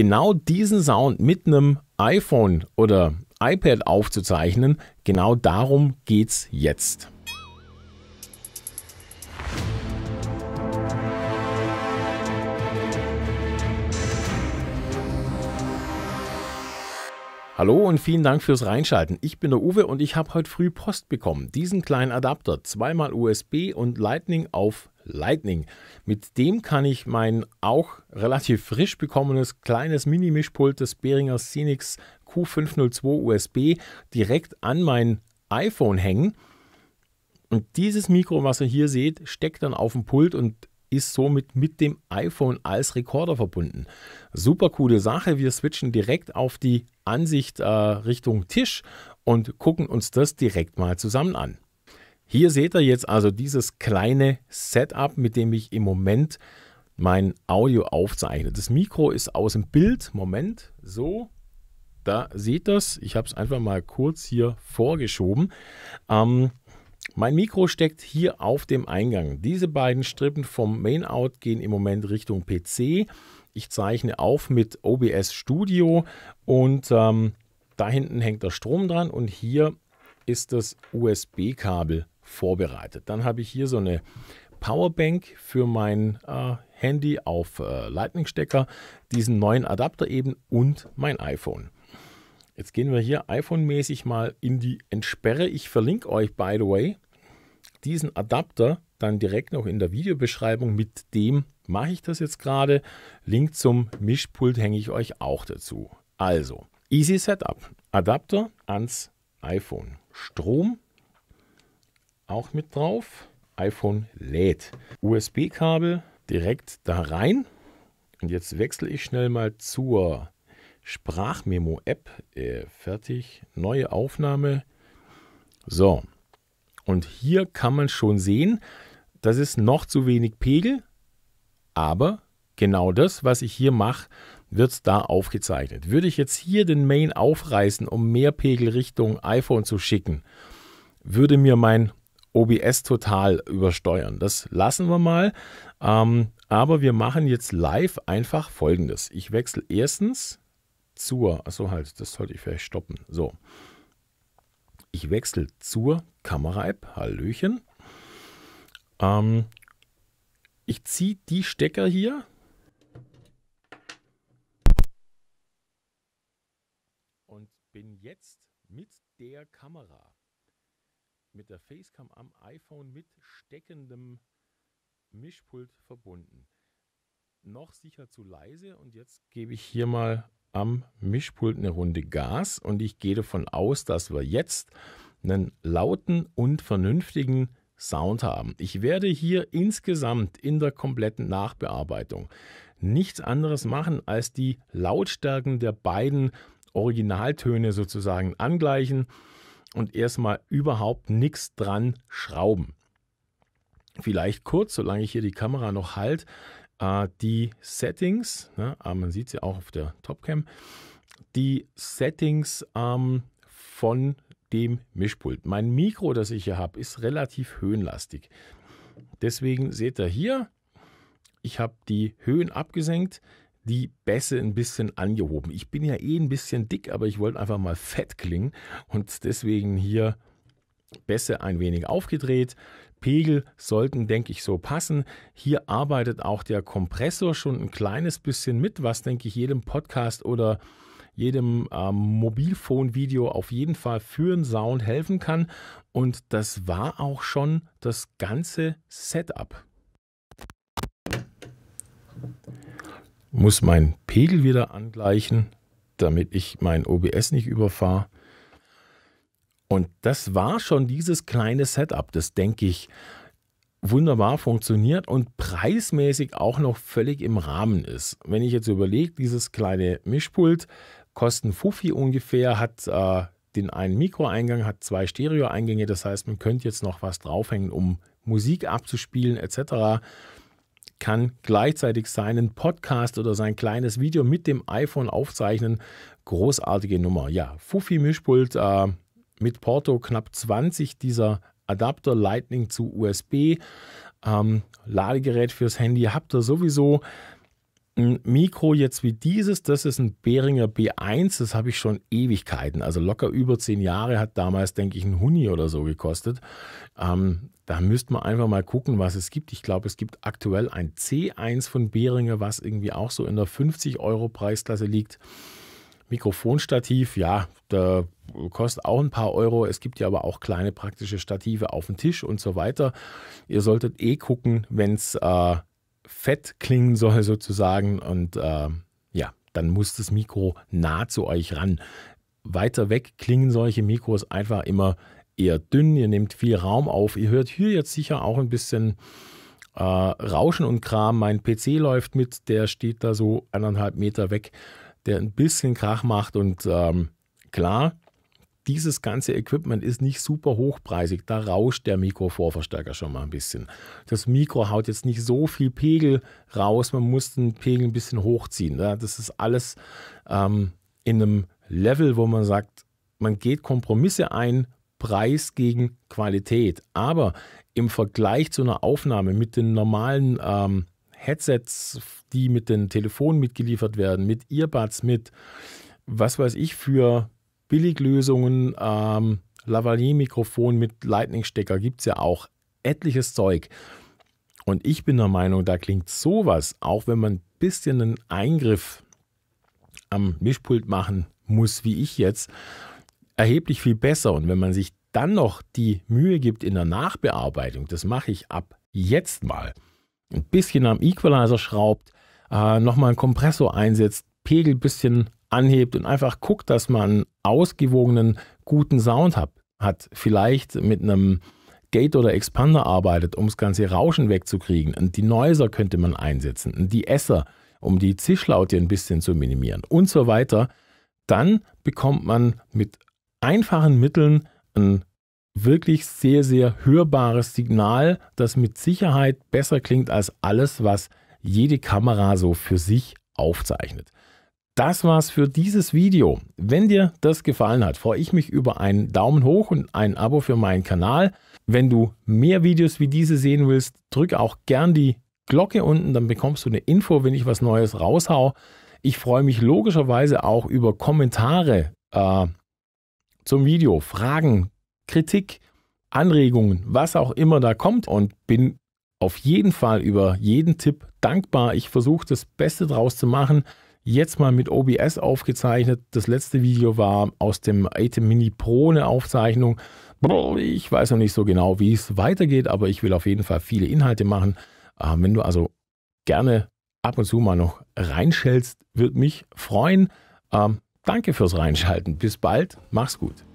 genau diesen Sound mit einem iPhone oder iPad aufzuzeichnen, genau darum geht's jetzt. Hallo und vielen Dank fürs Reinschalten. Ich bin der Uwe und ich habe heute früh Post bekommen. Diesen kleinen Adapter, zweimal USB und Lightning auf Lightning. Mit dem kann ich mein auch relativ frisch bekommenes kleines Mini-Mischpult des Behringer Scenics Q502 USB direkt an mein iPhone hängen. Und dieses Mikro, was ihr hier seht, steckt dann auf dem Pult und ist somit mit dem iPhone als Rekorder verbunden. Super coole Sache. Wir switchen direkt auf die Ansicht äh, Richtung Tisch und gucken uns das direkt mal zusammen an. Hier seht ihr jetzt also dieses kleine Setup, mit dem ich im Moment mein Audio aufzeichne. Das Mikro ist aus dem Bild. Moment, so. Da seht ihr es. Ich habe es einfach mal kurz hier vorgeschoben. Ähm, mein Mikro steckt hier auf dem Eingang. Diese beiden Strippen vom Mainout gehen im Moment Richtung PC. Ich zeichne auf mit OBS Studio und ähm, da hinten hängt der Strom dran und hier ist das USB-Kabel vorbereitet. Dann habe ich hier so eine Powerbank für mein äh, Handy auf äh, Lightning-Stecker, diesen neuen Adapter eben und mein iPhone. Jetzt gehen wir hier iPhone-mäßig mal in die Entsperre. Ich verlinke euch, by the way, diesen Adapter dann direkt noch in der Videobeschreibung. Mit dem mache ich das jetzt gerade. Link zum Mischpult hänge ich euch auch dazu. Also, easy Setup. Adapter ans iPhone. Strom auch mit drauf. iPhone lädt. USB-Kabel direkt da rein. Und jetzt wechsle ich schnell mal zur Sprachmemo-App. Äh, fertig. Neue Aufnahme. So. Und hier kann man schon sehen, das ist noch zu wenig Pegel. Aber genau das, was ich hier mache, wird da aufgezeichnet. Würde ich jetzt hier den Main aufreißen, um mehr Pegel Richtung iPhone zu schicken, würde mir mein OBS total übersteuern. Das lassen wir mal. Ähm, aber wir machen jetzt live einfach folgendes. Ich wechsle erstens zur, achso halt, das sollte ich vielleicht stoppen. So. Ich wechsle zur Kamera-App. Hallöchen. Ähm, ich ziehe die Stecker hier. Und bin jetzt mit der Kamera mit der Facecam am iPhone mit steckendem Mischpult verbunden. Noch sicher zu leise und jetzt gebe ich hier mal am Mischpult eine Runde Gas und ich gehe davon aus, dass wir jetzt einen lauten und vernünftigen Sound haben. Ich werde hier insgesamt in der kompletten Nachbearbeitung nichts anderes machen, als die Lautstärken der beiden Originaltöne sozusagen angleichen und erstmal überhaupt nichts dran schrauben. Vielleicht kurz, solange ich hier die Kamera noch halte, äh, die Settings, ne, ah, man sieht sie auch auf der Topcam, die Settings ähm, von dem Mischpult. Mein Mikro, das ich hier habe, ist relativ höhenlastig. Deswegen seht ihr hier, ich habe die Höhen abgesenkt die Bässe ein bisschen angehoben. Ich bin ja eh ein bisschen dick, aber ich wollte einfach mal fett klingen und deswegen hier Bässe ein wenig aufgedreht. Pegel sollten, denke ich, so passen. Hier arbeitet auch der Kompressor schon ein kleines bisschen mit, was, denke ich, jedem Podcast oder jedem ähm, Mobilphone-Video auf jeden Fall für den Sound helfen kann. Und das war auch schon das ganze Setup. muss meinen Pegel wieder angleichen, damit ich mein OBS nicht überfahre. Und das war schon dieses kleine Setup, das denke ich wunderbar funktioniert und preismäßig auch noch völlig im Rahmen ist. Wenn ich jetzt überlege, dieses kleine Mischpult kostet Fuffi ungefähr, hat äh, den einen Mikroeingang, hat zwei Stereoeingänge, das heißt, man könnte jetzt noch was draufhängen, um Musik abzuspielen etc kann gleichzeitig seinen Podcast oder sein kleines Video mit dem iPhone aufzeichnen. Großartige Nummer. Ja, Fufi Mischpult äh, mit Porto knapp 20 dieser Adapter Lightning zu USB. Ähm, Ladegerät fürs Handy habt ihr sowieso. Ein Mikro jetzt wie dieses, das ist ein Behringer B1, das habe ich schon Ewigkeiten, also locker über zehn Jahre, hat damals, denke ich, ein Huni oder so gekostet. Ähm, da müsste man einfach mal gucken, was es gibt. Ich glaube, es gibt aktuell ein C1 von Behringer, was irgendwie auch so in der 50-Euro-Preisklasse liegt. Mikrofonstativ, ja, da kostet auch ein paar Euro. Es gibt ja aber auch kleine praktische Stative auf dem Tisch und so weiter. Ihr solltet eh gucken, wenn es äh, fett klingen soll sozusagen. Und äh, ja, dann muss das Mikro nah zu euch ran. Weiter weg klingen solche Mikros einfach immer eher dünn. Ihr nehmt viel Raum auf. Ihr hört hier jetzt sicher auch ein bisschen äh, Rauschen und Kram. Mein PC läuft mit, der steht da so anderthalb Meter weg, der ein bisschen Krach macht und ähm, klar, dieses ganze Equipment ist nicht super hochpreisig. Da rauscht der Mikrovorverstärker schon mal ein bisschen. Das Mikro haut jetzt nicht so viel Pegel raus. Man muss den Pegel ein bisschen hochziehen. Ne? Das ist alles ähm, in einem Level, wo man sagt, man geht Kompromisse ein, Preis gegen Qualität. Aber im Vergleich zu einer Aufnahme mit den normalen ähm, Headsets, die mit den Telefonen mitgeliefert werden, mit Earbuds, mit was weiß ich für Billiglösungen, ähm, Lavalier-Mikrofon mit Lightning-Stecker gibt es ja auch etliches Zeug. Und ich bin der Meinung, da klingt sowas, auch wenn man ein bisschen einen Eingriff am Mischpult machen muss, wie ich jetzt, erheblich viel besser. Und wenn man sich dann noch die Mühe gibt in der Nachbearbeitung, das mache ich ab jetzt mal, ein bisschen am Equalizer schraubt, äh, nochmal einen Kompressor einsetzt, Pegel ein bisschen anhebt und einfach guckt, dass man ausgewogenen, guten Sound hat. hat. Vielleicht mit einem Gate oder Expander arbeitet, um das ganze Rauschen wegzukriegen. Und die Noiser könnte man einsetzen, und die Esser, um die Zischlaute ein bisschen zu minimieren und so weiter. Dann bekommt man mit einfachen Mitteln ein wirklich sehr, sehr hörbares Signal, das mit Sicherheit besser klingt als alles, was jede Kamera so für sich aufzeichnet. Das war's für dieses Video. Wenn dir das gefallen hat, freue ich mich über einen Daumen hoch und ein Abo für meinen Kanal. Wenn du mehr Videos wie diese sehen willst, drück auch gern die Glocke unten, dann bekommst du eine Info, wenn ich was Neues raushau. Ich freue mich logischerweise auch über Kommentare äh, zum Video, Fragen, Kritik, Anregungen, was auch immer da kommt und bin auf jeden Fall über jeden Tipp dankbar. Ich versuche das Beste draus zu machen jetzt mal mit OBS aufgezeichnet. Das letzte Video war aus dem Atem Mini Pro eine Aufzeichnung. Ich weiß noch nicht so genau, wie es weitergeht, aber ich will auf jeden Fall viele Inhalte machen. Ähm, wenn du also gerne ab und zu mal noch reinschellst, würde mich freuen. Ähm, danke fürs Reinschalten. Bis bald. Mach's gut.